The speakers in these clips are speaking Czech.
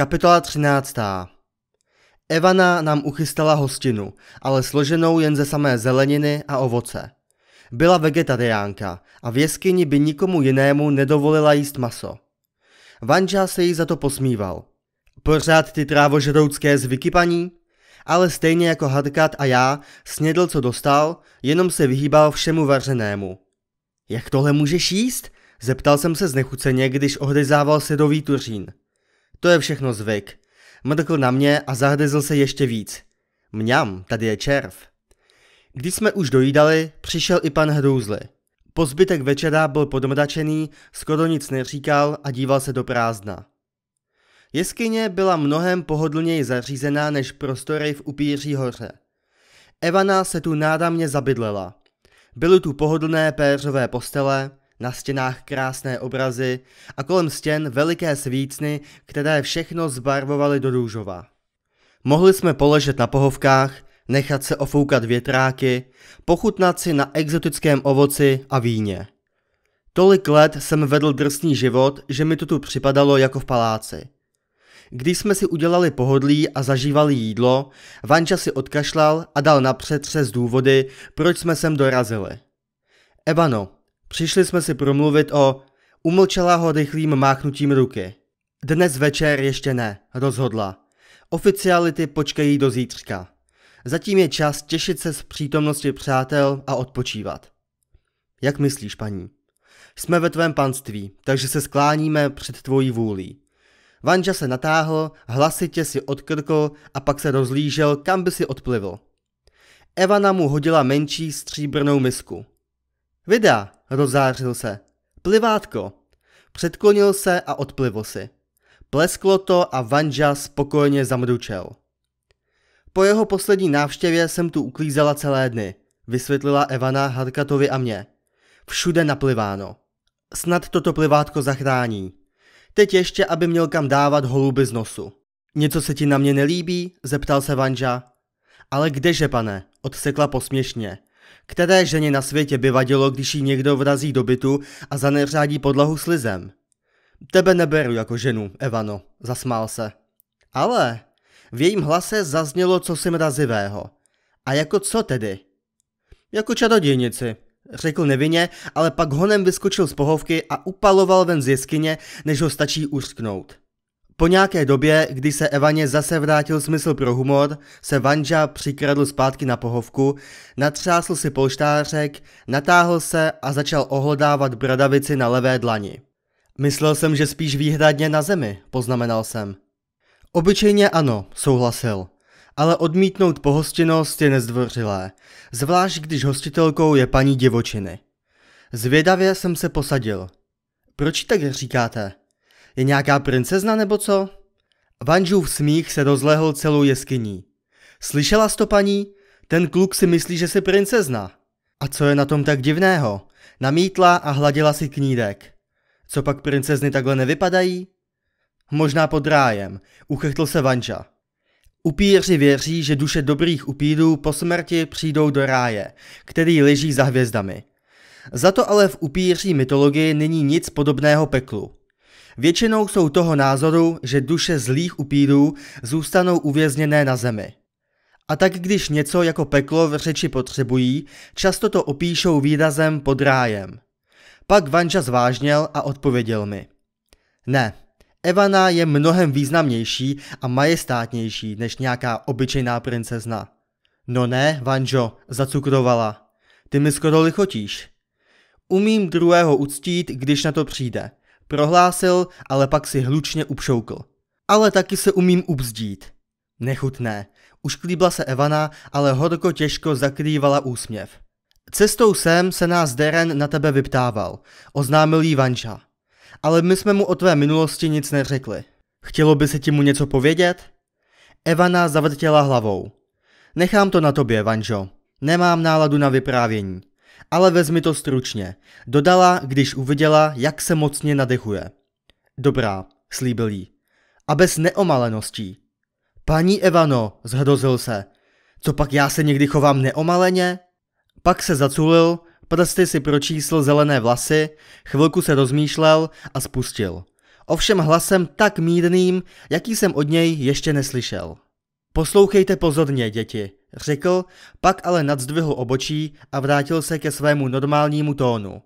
Kapitola 13. Evana nám uchystala hostinu, ale složenou jen ze samé zeleniny a ovoce. Byla vegetariánka a v jeskyni by nikomu jinému nedovolila jíst maso. Vanja se jí za to posmíval. Pořád ty trávožroutské zvyky, paní? Ale stejně jako Hadkat a já, snědl, co dostal, jenom se vyhýbal všemu vařenému. Jak tohle můžeš jíst? Zeptal jsem se znechuceně, když ohryzával sedový tuřín. To je všechno zvyk. Mrkl na mě a zahryzl se ještě víc. Mňam, tady je červ. Když jsme už dojídali, přišel i pan Hrůzly. Po zbytek večera byl podmračený, skoro nic neříkal a díval se do prázdna. Jeskyně byla mnohem pohodlněji zařízená než prostory v Upíří hoře. Evana se tu nádamně zabydlela. Byly tu pohodlné péřové postele, na stěnách krásné obrazy a kolem stěn veliké svícny, které všechno zbarvovaly do růžova. Mohli jsme poležet na pohovkách, nechat se ofoukat větráky, pochutnat si na exotickém ovoci a víně. Tolik let jsem vedl drsný život, že mi to tu připadalo jako v paláci. Když jsme si udělali pohodlí a zažívali jídlo, Vanča si odkašlal a dal napřed přetřes důvody, proč jsme sem dorazili. Ebano, Přišli jsme si promluvit o... Umlčela ho rychlým máchnutím ruky. Dnes večer ještě ne, rozhodla. Oficiality počkají do zítřka. Zatím je čas těšit se z přítomnosti přátel a odpočívat. Jak myslíš, paní? Jsme ve tvém panství, takže se skláníme před tvojí vůlí. Vanža se natáhl, hlasitě si odkrkl a pak se rozlížel, kam by si odplivl. Evana mu hodila menší stříbrnou misku. Vida, Rozářil se. Plivátko. Předklonil se a odplivl si. Plesklo to a Vanja spokojně zamručel. Po jeho poslední návštěvě jsem tu uklízela celé dny, vysvětlila Evana Harkatovi a mě. Všude napliváno. Snad toto plivátko zachrání. Teď ještě, aby měl kam dávat holuby z nosu. Něco se ti na mě nelíbí? zeptal se Vanja. Ale kdeže, pane, odsekla posměšně. Které ženě na světě by vadilo, když jí někdo vrazí do bytu a zaneřádí podlahu slizem? Tebe neberu jako ženu, Evano, zasmál se. Ale v jejím hlase zaznělo cosi mrazivého. A jako co tedy? Jako čarodějnici, řekl nevinně, ale pak honem vyskočil z pohovky a upaloval ven z jeskyně, než ho stačí uřknout. Po nějaké době, kdy se Evaně zase vrátil smysl pro humor, se Vanja přikradl zpátky na pohovku, natřásl si polštářek, natáhl se a začal ohledávat bradavici na levé dlani. Myslel jsem, že spíš výhradně na zemi, poznamenal jsem. Obyčejně ano, souhlasil. Ale odmítnout pohostinnost je nezdvořilé, zvlášť když hostitelkou je paní divočiny. Zvědavě jsem se posadil. Proč tak říkáte? Je nějaká princezna nebo co? Vanžův smích se rozlehl celou jeskyní. Slyšela to paní? Ten kluk si myslí, že jsi princezna. A co je na tom tak divného? Namítla a hladila si knídek. Co pak princezny takhle nevypadají? Možná pod rájem, uchechtl se Vanža. Upíři věří, že duše dobrých upírů po smrti přijdou do ráje, který leží za hvězdami. Za to ale v upíří mytologii není nic podobného peklu. Většinou jsou toho názoru, že duše zlých upírů zůstanou uvězněné na zemi. A tak když něco jako peklo v řeči potřebují, často to opíšou výrazem pod rájem. Pak Vanža zvážněl a odpověděl mi. Ne, Evana je mnohem významnější a majestátnější než nějaká obyčejná princezna. No ne, Vanžo, zacukrovala. Ty mi skoro lichotíš. Umím druhého uctít, když na to přijde. Prohlásil, ale pak si hlučně upšoukl. Ale taky se umím ubzdít. Nechutné. Už klíbla se Evana, ale horko těžko zakrývala úsměv. Cestou sem se nás Deren na tebe vyptával, oznámil jí Vanča. Ale my jsme mu o tvé minulosti nic neřekli. Chtělo by se ti mu něco povědět? Evana zavrtěla hlavou. Nechám to na tobě, Vanžo. Nemám náladu na vyprávění ale vezmi to stručně. Dodala, když uviděla, jak se mocně nadechuje. Dobrá, slíbil jí. A bez neomaleností. Paní Evano, zhrozil se. Co pak já se někdy chovám neomaleně? Pak se zaculil, prsty si pročísl zelené vlasy, chvilku se rozmýšlel a spustil. Ovšem hlasem tak mírným, jaký jsem od něj ještě neslyšel. Poslouchejte pozorně, děti řekl, pak ale nadzdvihl obočí a vrátil se ke svému normálnímu tónu.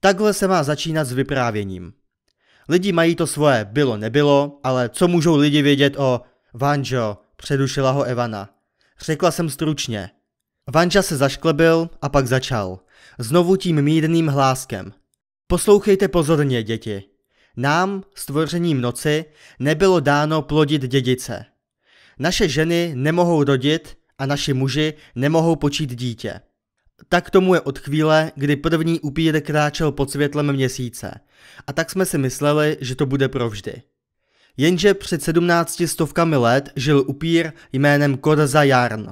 Takhle se má začínat s vyprávěním. Lidi mají to svoje bylo nebylo, ale co můžou lidi vědět o... Vanjo, předušila ho Evana. Řekla jsem stručně. Vanja se zašklebil a pak začal. Znovu tím mírným hláskem. Poslouchejte pozorně, děti. Nám, stvořením noci, nebylo dáno plodit dědice. Naše ženy nemohou rodit a naši muži nemohou počít dítě. Tak tomu je od chvíle, kdy první upír kráčel pod světlem měsíce. A tak jsme si mysleli, že to bude provždy. Jenže před sedmnácti stovkami let žil upír jménem Korza Jarn.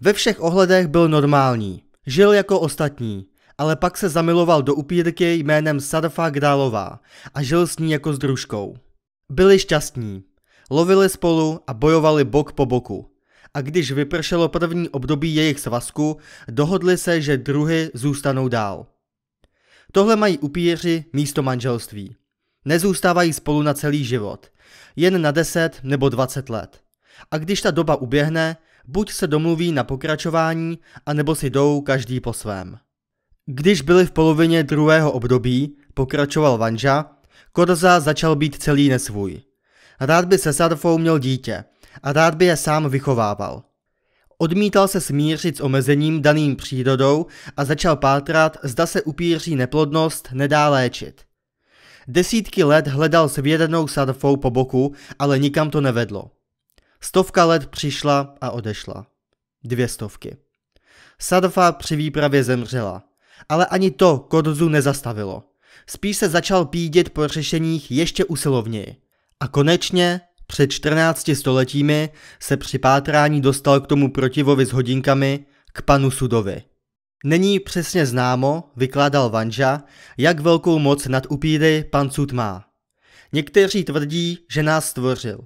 Ve všech ohledech byl normální. Žil jako ostatní, ale pak se zamiloval do upírky jménem Sarfa Grálová a žil s ní jako s družkou. Byli šťastní, Lovili spolu a bojovali bok po boku. A když vypršelo první období jejich svazku, dohodli se, že druhy zůstanou dál. Tohle mají upíři místo manželství. Nezůstávají spolu na celý život, jen na 10 nebo 20 let. A když ta doba uběhne, buď se domluví na pokračování, anebo si jdou každý po svém. Když byli v polovině druhého období, pokračoval Vanža, Korza začal být celý nesvůj. Rád by se Sarfou měl dítě a rád by je sám vychovával. Odmítal se smířit s omezením daným přírodou a začal pátrat, zda se upíří neplodnost nedá léčit. Desítky let hledal svědenou Sarfou po boku, ale nikam to nevedlo. Stovka let přišla a odešla. Dvě stovky. Sarfa při výpravě zemřela, ale ani to Korzu nezastavilo. Spíš se začal pídit po řešeních ještě usilovněji. A konečně před 14 stoletími se při pátrání dostal k tomu protivovi s hodinkami k panu Sudovi. Není přesně známo, vykládal Vanža, jak velkou moc nad upíry pan Sud má. Někteří tvrdí, že nás stvořil.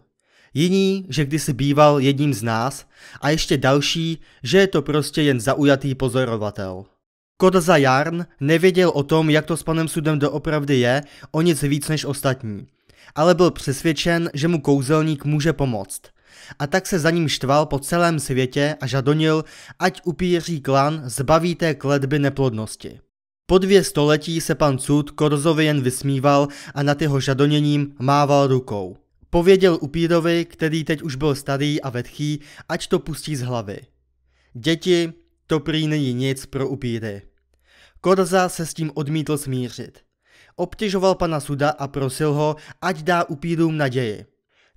Jiní, že kdysi býval jedním z nás a ještě další, že je to prostě jen zaujatý pozorovatel. Kodza Jarn nevěděl o tom, jak to s panem Sudem doopravdy je, o nic víc než ostatní – ale byl přesvědčen, že mu kouzelník může pomoct. A tak se za ním štval po celém světě a žadonil, ať upíří klan zbaví té kledby neplodnosti. Po dvě století se pan Cud Korzovi jen vysmíval a nad jeho žadoněním mával rukou. Pověděl upírovi, který teď už byl starý a vedchý, ať to pustí z hlavy. Děti, to prý není nic pro upíry. Korza se s tím odmítl smířit. Obtěžoval pana Suda a prosil ho, ať dá upírům naději.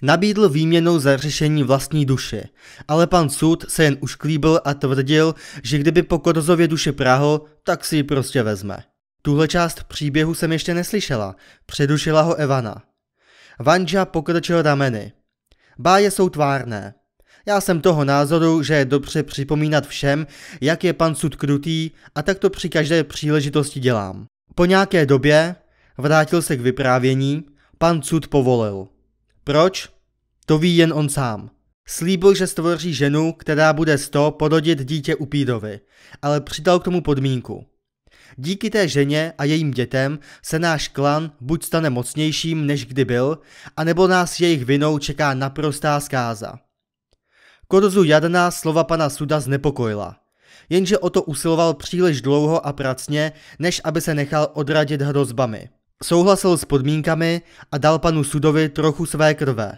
Nabídl výměnou za řešení vlastní duše, ale pan Sud se jen ušklíbil a tvrdil, že kdyby po Korzově duše prahl, tak si ji prostě vezme. Tuhle část příběhu jsem ještě neslyšela, předušila ho Evana. Vanja pokročil rameny. Báje jsou tvárné. Já jsem toho názoru, že je dobře připomínat všem, jak je pan Sud krutý a tak to při každé příležitosti dělám. Po nějaké době, Vrátil se k vyprávění, pan cud povolil. Proč? To ví jen on sám. Slíbil, že stvoří ženu, která bude sto porodit dítě upírovi, ale přidal k tomu podmínku. Díky té ženě a jejím dětem se náš klan buď stane mocnějším, než kdy byl, anebo nás jejich vinou čeká naprostá zkáza. Korzu Jadna slova pana Suda znepokojila. Jenže o to usiloval příliš dlouho a pracně, než aby se nechal odradit hrozbami – Souhlasil s podmínkami a dal panu Sudovi trochu své krve.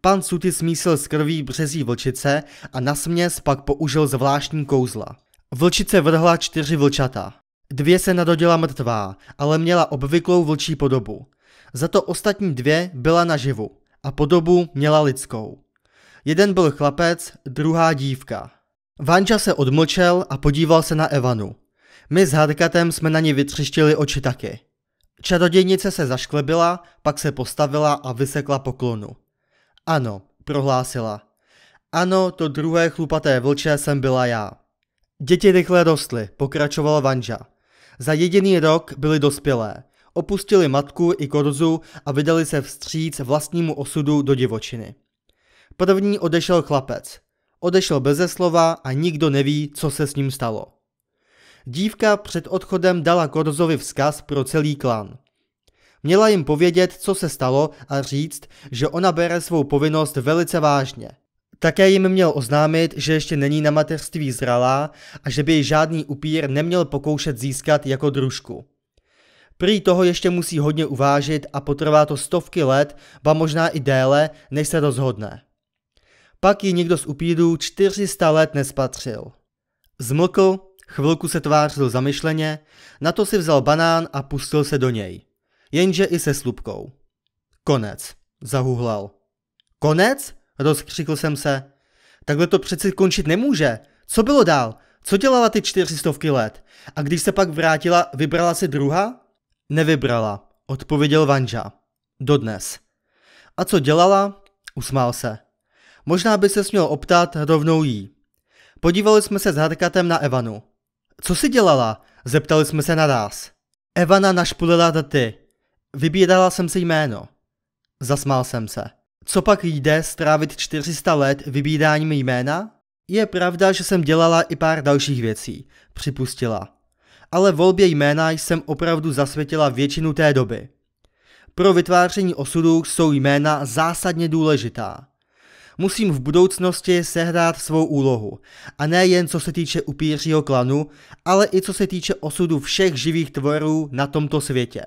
Pan Suty smísil z krví březí vlčice a na směs pak použil zvláštní kouzla. Vlčice vrhla čtyři vlčata. Dvě se nadodila mrtvá, ale měla obvyklou vlčí podobu. Za to ostatní dvě byla naživu a podobu měla lidskou. Jeden byl chlapec, druhá dívka. Vanča se odmlčel a podíval se na Evanu. My s Harkatem jsme na ní vytřištili oči taky. Čarodějnice se zašklebila, pak se postavila a vysekla poklonu. Ano, prohlásila. Ano, to druhé chlupaté vlče jsem byla já. Děti rychle rostly, pokračoval Vanža. Za jediný rok byly dospělé. Opustili matku i korzu a vydali se vstříc vlastnímu osudu do divočiny. První odešel chlapec. Odešel beze slova a nikdo neví, co se s ním stalo. Dívka před odchodem dala Korzovi vzkaz pro celý klan. Měla jim povědět, co se stalo a říct, že ona bere svou povinnost velice vážně. Také jim měl oznámit, že ještě není na mateřství zralá a že by ji žádný upír neměl pokoušet získat jako družku. Prý toho ještě musí hodně uvážit a potrvá to stovky let, ba možná i déle, než se rozhodne. Pak ji někdo z upírů 400 let nespatřil. Zmlkl Chvilku se tvářil zamyšleně, na to si vzal banán a pustil se do něj. Jenže i se slupkou. Konec, zahuhlal. Konec? Rozkřikl jsem se. Takhle to přeci končit nemůže. Co bylo dál? Co dělala ty čtyřistovky let? A když se pak vrátila, vybrala si druha? Nevybrala, odpověděl Vanja. Dodnes. A co dělala? Usmál se. Možná by se směl optat rovnou jí. Podívali jsme se s Harkatem na Evanu. Co si dělala? Zeptali jsme se naraz. Evana našpulila ty. Vybírala jsem si jméno. Zasmál jsem se. Co pak jde strávit 400 let vybíráním jména? Je pravda, že jsem dělala i pár dalších věcí, připustila. Ale volbě jména jsem opravdu zasvětila většinu té doby. Pro vytváření osudů jsou jména zásadně důležitá musím v budoucnosti sehrát svou úlohu. A ne jen co se týče upířího klanu, ale i co se týče osudu všech živých tvorů na tomto světě.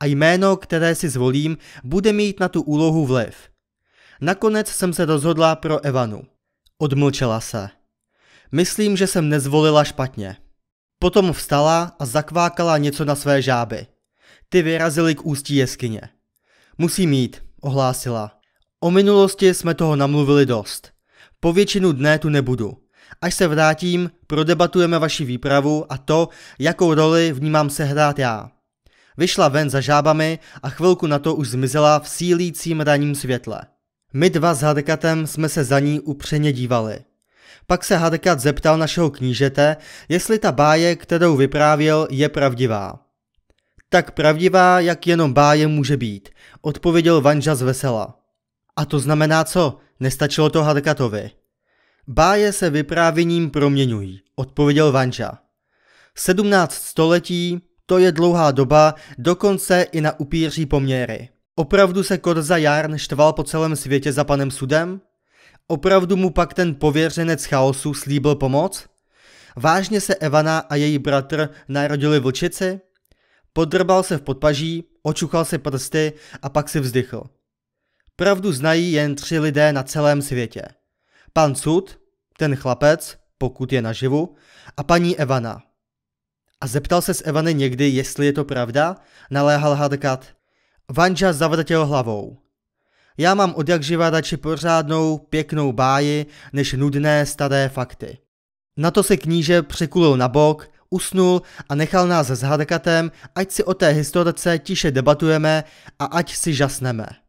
A jméno, které si zvolím, bude mít na tu úlohu vliv. Nakonec jsem se rozhodla pro Evanu. Odmlčela se. Myslím, že jsem nezvolila špatně. Potom vstala a zakvákala něco na své žáby. Ty vyrazily k ústí jeskyně. Musím jít, ohlásila. O minulosti jsme toho namluvili dost. Po většinu dne tu nebudu. Až se vrátím, prodebatujeme vaši výpravu a to, jakou roli v ní mám sehrát já. Vyšla ven za žábami a chvilku na to už zmizela v sílícím raním světle. My dva s Harkatem jsme se za ní upřeně dívali. Pak se Harkat zeptal našeho knížete, jestli ta báje, kterou vyprávěl, je pravdivá. Tak pravdivá, jak jenom báje může být, odpověděl Vanža z vesela. A to znamená co? Nestačilo to Hadkatovi. Báje se vyprávěním proměňují, odpověděl Vanža. 17 století, to je dlouhá doba, dokonce i na upíří poměry. Opravdu se Korza Jarn štval po celém světě za panem sudem? Opravdu mu pak ten pověřenec chaosu slíbil pomoc? Vážně se Evana a její bratr narodili vlčici? Podrbal se v podpaží, očuchal se prsty a pak si vzdychl. Pravdu znají jen tři lidé na celém světě. Pan Sud, ten chlapec, pokud je naživu, a paní Evana. A zeptal se z Evany někdy, jestli je to pravda? Naléhal Hadkat. Vanža zavrtěl hlavou. Já mám od jak živa radši pořádnou, pěknou báji, než nudné staré fakty. Na to se kníže překulil na bok, usnul a nechal nás s Hadkatem, ať si o té historice tiše debatujeme a ať si žasneme.